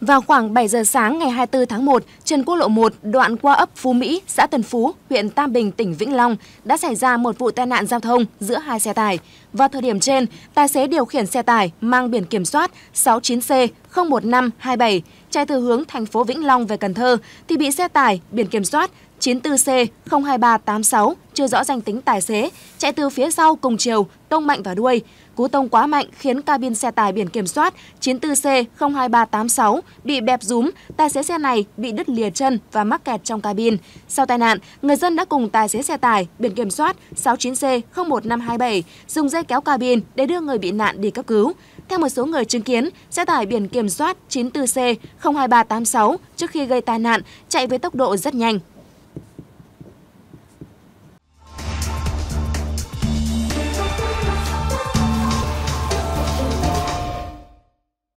Vào khoảng 7 giờ sáng ngày 24 tháng 1, trên quốc lộ 1, đoạn qua ấp Phú Mỹ, xã Tân Phú, huyện Tam Bình, tỉnh Vĩnh Long đã xảy ra một vụ tai nạn giao thông giữa hai xe tải. Vào thời điểm trên, tài xế điều khiển xe tải mang biển kiểm soát 69C 01527 chạy từ hướng thành phố Vĩnh Long về Cần Thơ thì bị xe tải biển kiểm soát 94C02386 chưa rõ danh tính tài xế chạy từ phía sau cùng chiều tông mạnh vào đuôi. Cú tông quá mạnh khiến cabin xe tải biển kiểm soát 94C02386 bị bẹp rúm, tài xế xe này bị đứt lìa chân và mắc kẹt trong cabin. Sau tai nạn, người dân đã cùng tài xế xe tải biển kiểm soát 69C01527 dùng dây kéo cabin để đưa người bị nạn đi cấp cứu. Theo một số người chứng kiến, xe tải biển kiểm kiểm soát 94C02386 trước khi gây tai nạn chạy với tốc độ rất nhanh.